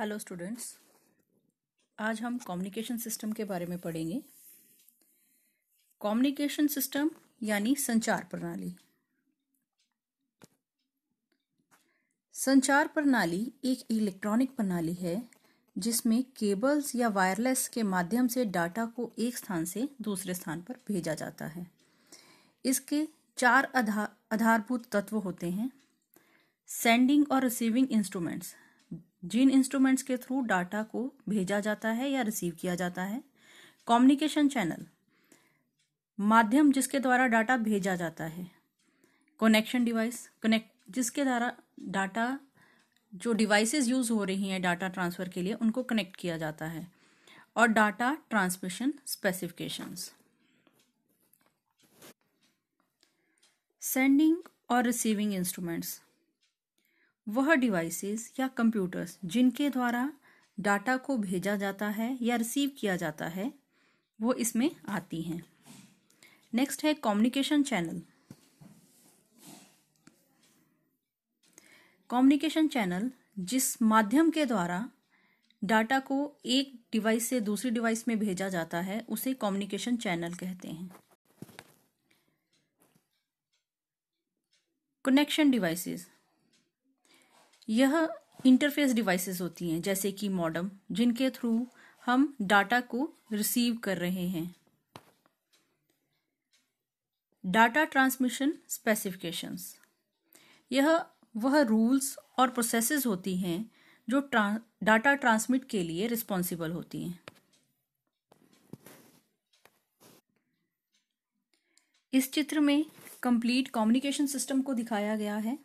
hello students आज हम communication system के बारे में पढ़ेंगे कम्युनिकेशन सिस्टम यानी संचार प्रणाली संचार प्रणाली एक इलेक्ट्रॉनिक प्रणाली है जिसमें केबल्स या वायरलेस के माध्यम से डाटा को एक स्थान से दूसरे स्थान पर भेजा जाता है इसके चार आधारभूत तत्व होते हैं सेंडिंग और रिसीविंग इंस्ट्रूमेंट्स जिन इंस्ट्रूमेंट्स के थ्रू डाटा को भेजा जाता है या रिसीव किया जाता है कम्युनिकेशन चैनल माध्यम जिसके द्वारा डाटा भेजा जाता है कनेक्शन डिवाइस कनेक्ट जिसके द्वारा डाटा जो डिवाइसेस यूज़ हो रही हैं डाटा ट्रांसफ़र के लिए उनको कनेक्ट किया जाता है और डाटा ट्रांसमिशन स्पेसिफिकेशंस सेंडिंग और रिसीविंग इंस्ट्रूमेंट्स वह डिवाइसेस या कंप्यूटर्स जिनके द्वारा डाटा को भेजा जाता है या रिसीव किया जाता है वो इसमें आती हैं नेक्स्ट है कम्युनिकेशन चैनल कम्युनिकेशन चैनल जिस माध्यम के द्वारा डाटा को एक डिवाइस से दूसरी डिवाइस में भेजा जाता है उसे कम्युनिकेशन चैनल कहते हैं कनेक्शन डिवाइसेस यह इंटरफेस डिवाइसेस होती हैं जैसे कि मॉडम जिनके थ्रू हम डाटा को रिसीव कर रहे हैं डाटा ट्रांसमिशन स्पेसिफिकेशंस यह वह रूल्स और प्रोसेसेस होती हैं जो डाटा ट्रांसमिट के लिए रिस्पॉन्सिबल होती हैं इस चित्र में कंप्लीट कम्युनिकेशन सिस्टम को दिखाया गया है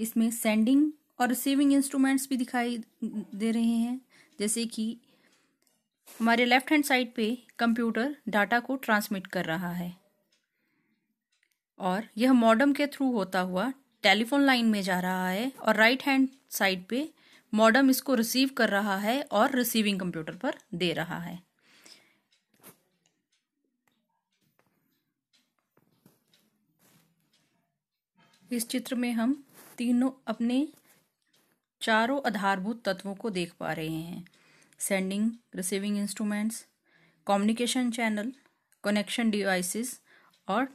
इसमें सेंडिंग और रिसीविंग इंस्ट्रूमेंट्स भी दिखाई दे रहे हैं जैसे कि हमारे लेफ्ट हैंड साइड पे कंप्यूटर डाटा को ट्रांसमिट कर रहा है और यह मॉडम के थ्रू होता हुआ टेलीफोन लाइन में जा रहा है और राइट हैंड साइड पे मॉडम इसको रिसीव कर रहा है और रिसीविंग कंप्यूटर पर दे रहा है इस चित्र में हम तीनों अपने चारों आधारभूत तत्वों को देख पा रहे हैं sending receiving instruments communication channel connection devices और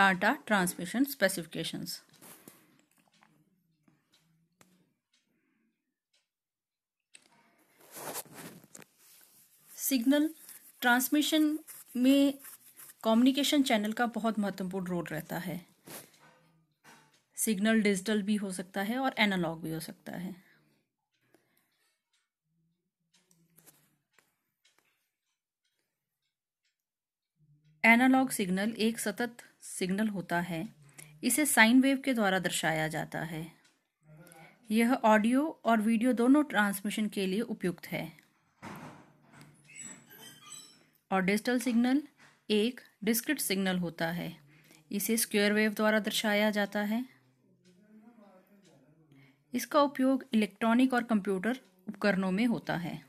data transmission specifications signal transmission में कम्युनिकेशन चैनल का बहुत महत्वपूर्ण रोल रहता है सिग्नल डिजिटल भी हो सकता है और एनालॉग भी हो सकता है एनालॉग सिग्नल एक सतत सिग्नल होता है इसे साइन वेव के द्वारा दर्शाया जाता है यह ऑडियो और वीडियो दोनों ट्रांसमिशन के लिए उपयुक्त है और डिजिटल सिग्नल एक डिस्क्रिट सिग्नल होता है इसे स्क्वेयर वेव द्वारा दर्शाया जाता है इसका उपयोग इलेक्ट्रॉनिक और कंप्यूटर उपकरणों में होता है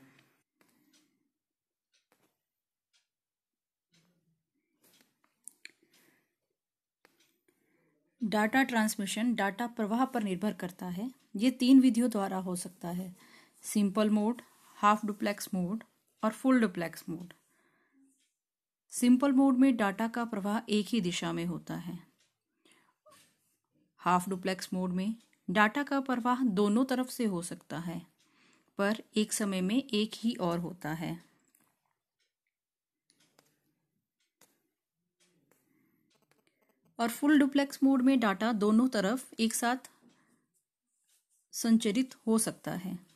डाटा ट्रांसमिशन डाटा प्रवाह पर निर्भर करता है ये तीन विधियों द्वारा हो सकता है simple mode half duplex mode और full duplex mode simple mode में डाटा का प्रवाह एक ही दिशा में होता है हाफ डुप्लेक्स मोड में डाटा का प्रवाह दोनों तरफ से हो सकता है पर एक समय में एक ही और होता है और फुल डुप्लेक्स मोड में डाटा दोनों तरफ एक साथ संचरित हो सकता है